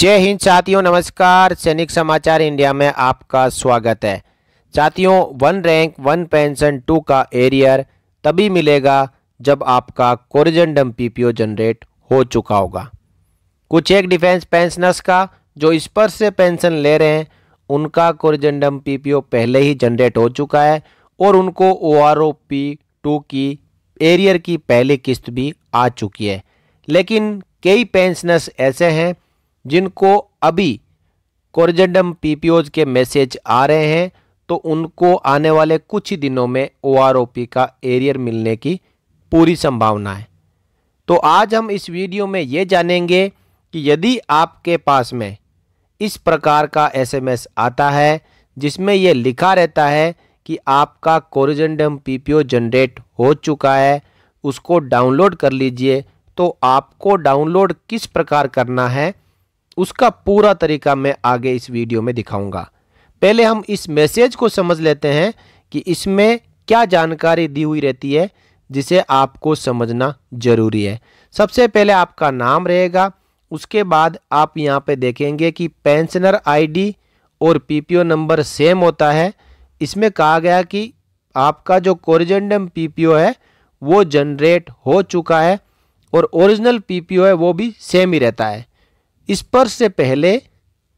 जय हिंद साथियों नमस्कार सैनिक समाचार इंडिया में आपका स्वागत है साथियों one rank one pension two का एरियर तभी मिलेगा जब आपका कोरिजेंडम पीपीओ जनरेट हो चुका होगा कुछ एक डिफेंस पेंशनर्स का जो स्पर्श से पेंशन ले रहे हैं उनका कोरिजेंडम पीपीओ पहले ही जनरेट हो चुका है और उनको O R O P two की एरियर की पहली किस्त भी आ चुकी है लेकिन कई पेंशनर्स ऐसे हैं जिनको अभी कोरजेंडम पीपीओज के मैसेज आ रहे हैं तो उनको आने वाले कुछ ही दिनों में ओआरओपी का एरियर मिलने की पूरी संभावना है तो आज हम इस वीडियो में ये जानेंगे कि यदि आपके पास में इस प्रकार का एसएमएस आता है जिसमें यह लिखा रहता है कि आपका कोरिजेंडम पीपीओ जनरेट हो चुका है उसको डाउनलोड कर लीजिए तो आपको डाउनलोड किस प्रकार करना है उसका पूरा तरीका मैं आगे इस वीडियो में दिखाऊंगा पहले हम इस मैसेज को समझ लेते हैं कि इसमें क्या जानकारी दी हुई रहती है जिसे आपको समझना जरूरी है सबसे पहले आपका नाम रहेगा उसके बाद आप यहाँ पे देखेंगे कि पेंशनर आईडी और पीपीओ नंबर सेम होता है इसमें कहा गया कि आपका जो कोरिजेंडम पीपीओ है वो जनरेट हो चुका है और ओरिजिनल पीपीओ है वो भी सेम ही रहता है स्पर्श से पहले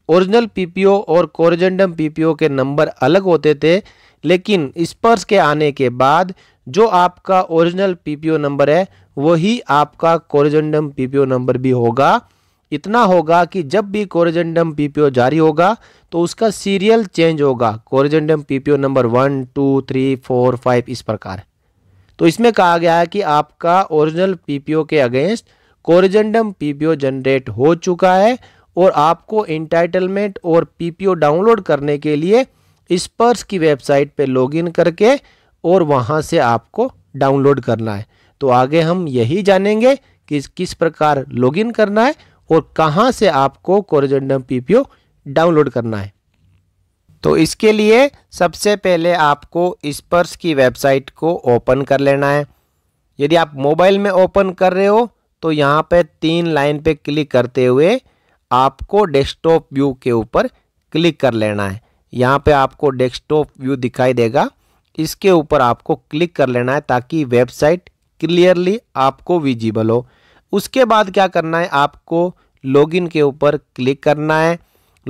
ओरिजिनल पीपीओ और कोरिजेंडम पीपीओ के नंबर अलग होते थे लेकिन स्पर्श के आने के बाद जो आपका ओरिजिनल पीपीओ नंबर है वही आपका कोरिजेंडम पीपीओ नंबर भी होगा इतना होगा कि जब भी कोरिजेंडम पीपीओ जारी होगा तो उसका सीरियल चेंज होगा corrigendum PPO number one two three four five इस प्रकार तो इसमें कहा गया है कि आपका ओरिजिनल पीपीओ के अगेंस्ट कोरिजेंडम पीपीओ जनरेट हो चुका है और आपको इंटाइटलमेंट और पीपीओ डाउनलोड करने के लिए स्पर्स की वेबसाइट पे लॉगिन करके और वहाँ से आपको डाउनलोड करना है तो आगे हम यही जानेंगे कि किस प्रकार लॉगिन करना है और कहाँ से आपको कोरिजेंडम पीपीओ डाउनलोड करना है तो इसके लिए सबसे पहले आपको स्पर्स की वेबसाइट को ओपन कर लेना है यदि आप मोबाइल में ओपन कर रहे हो तो यहाँ पे तीन लाइन पे क्लिक करते हुए आपको डेस्कटॉप व्यू के ऊपर क्लिक कर लेना है यहाँ पे आपको डेस्कटॉप व्यू दिखाई देगा इसके ऊपर आपको क्लिक कर लेना है ताकि वेबसाइट क्लियरली आपको विजिबल हो उसके बाद क्या करना है आपको लॉगिन के ऊपर क्लिक करना है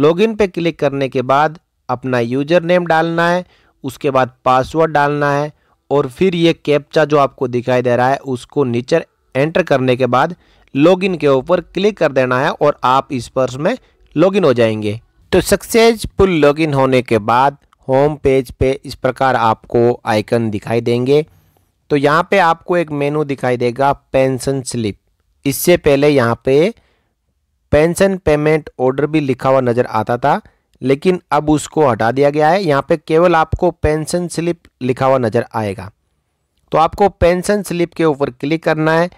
लॉगिन पे क्लिक करने के बाद अपना यूजर नेम डालना है उसके बाद पासवर्ड डालना है और फिर ये कैप्चा जो आपको दिखाई दे रहा है उसको नीचे एंटर करने के बाद लॉगिन के ऊपर क्लिक कर देना है और आप इस पर्स में लॉगिन हो जाएंगे तो सक्सेसफुल लॉगिन होने के बाद होम पेज पे इस प्रकार आपको आइकन दिखाई देंगे तो यहाँ पे आपको एक मेनू दिखाई देगा पेंशन स्लिप इससे पहले यहाँ पे पेंशन पेमेंट ऑर्डर भी लिखा हुआ नज़र आता था लेकिन अब उसको हटा दिया गया है यहाँ पे केवल आपको पेंशन स्लिप लिखा हुआ नज़र आएगा तो आपको पेंशन स्लिप के ऊपर क्लिक करना है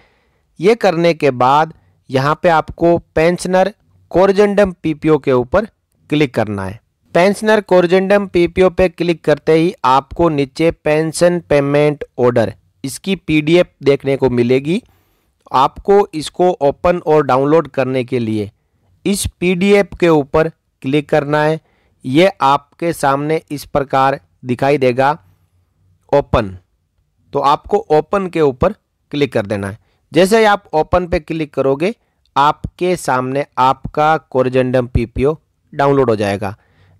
ये करने के बाद यहाँ पे आपको पेंशनर कोरजेंडम पीपीओ के ऊपर क्लिक करना है पेंशनर कोरजेंडम पीपीओ पे क्लिक करते ही आपको नीचे पेंशन पेमेंट ऑर्डर इसकी पीडीएफ देखने को मिलेगी आपको इसको ओपन और डाउनलोड करने के लिए इस पीडीएफ के ऊपर क्लिक करना है ये आपके सामने इस प्रकार दिखाई देगा ओपन तो आपको ओपन के ऊपर क्लिक कर देना है जैसे ही आप ओपन पे क्लिक करोगे आपके सामने आपका कोरजेंडम पीपीओ डाउनलोड हो जाएगा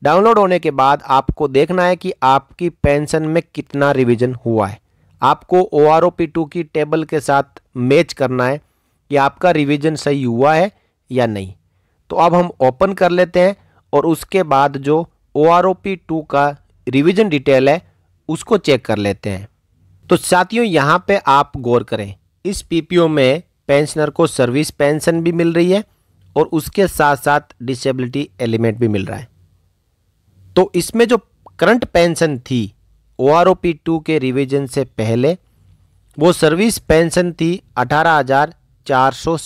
डाउनलोड होने के बाद आपको देखना है कि आपकी पेंशन में कितना रिवीजन हुआ है आपको O R O P two की टेबल के साथ मैच करना है कि आपका रिवीजन सही हुआ है या नहीं तो अब हम ओपन कर लेते हैं और उसके बाद जो O R O P two का रिवीजन डिटेल है उसको चेक कर लेते हैं तो साथियों यहाँ पे आप गौर करें इस पीपीओ में पेंशनर को सर्विस पेंशन भी मिल रही है और उसके साथ साथ डिसेबिलिटी एलिमेंट भी मिल रहा है तो इसमें जो करंट पेंशन थी O R O P two के रिवीजन से पहले वो सर्विस पेंशन थी अठारह हज़ार चार सौ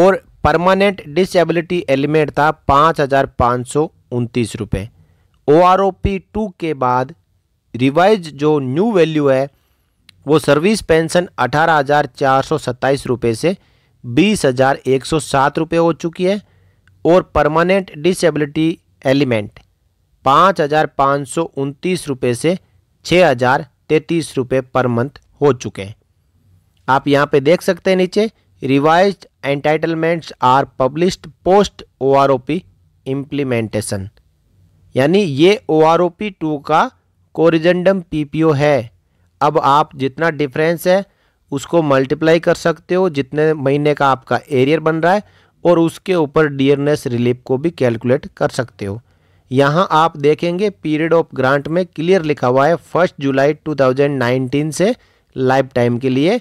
और परमानेंट डिसेबिलिटी एलिमेंट था पाँच हज़ार पाँच सौ उनतीस O R O P two के बाद रिवाइज जो न्यू वैल्यू है वो सर्विस पेंशन अठारह हज़ार चार सौ सत्ताईस रुपये से बीस हज़ार एक सौ सात रुपये हो चुकी है और परमानेंट डिसेबिलिटी एलिमेंट पाँच हज़ार पाँच सौ उनतीस रुपये से छः हज़ार तैंतीस रुपये पर मंथ हो चुके हैं आप यहाँ पे देख सकते हैं नीचे revise entitlements are published post O R O P implementation यानी ये O R O P two का कोरिजेंडम पी पी ओ है अब आप जितना डिफरेंस है उसको मल्टीप्लाई कर सकते हो जितने महीने का आपका एरियर बन रहा है और उसके ऊपर डियरनेस रिलीफ को भी कैलकुलेट कर सकते हो यहाँ आप देखेंगे पीरियड ऑफ ग्रांट में क्लियर लिखा हुआ है फर्स्ट जुलाई 2019 से लाइफ टाइम के लिए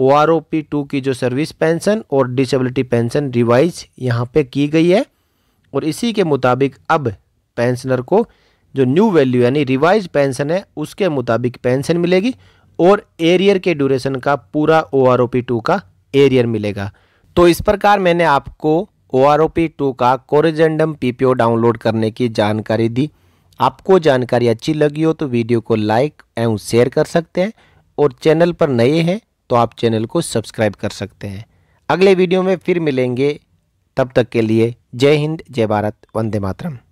O R O P two की जो सर्विस पेंशन और डिसेबिलिटी पेंशन रिवाइज यहाँ पे की गई है और इसी के मुताबिक अब पेंशनर को जो न्यू वैल्यू यानी रिवाइज पेंशन है उसके मुताबिक पेंशन मिलेगी और एरियर के ड्यूरेशन का पूरा O R O P two का एरियर मिलेगा तो इस प्रकार मैंने आपको O R O P two का corrigendum P P O download करने की जानकारी दी आपको जानकारी अच्छी लगी हो तो वीडियो को लाइक एवं शेयर कर सकते हैं और चैनल पर नए हैं तो आप चैनल को सब्सक्राइब कर सकते हैं अगले वीडियो में फिर मिलेंगे तब तक के लिए जय हिंद जय भारत वंदे मातरम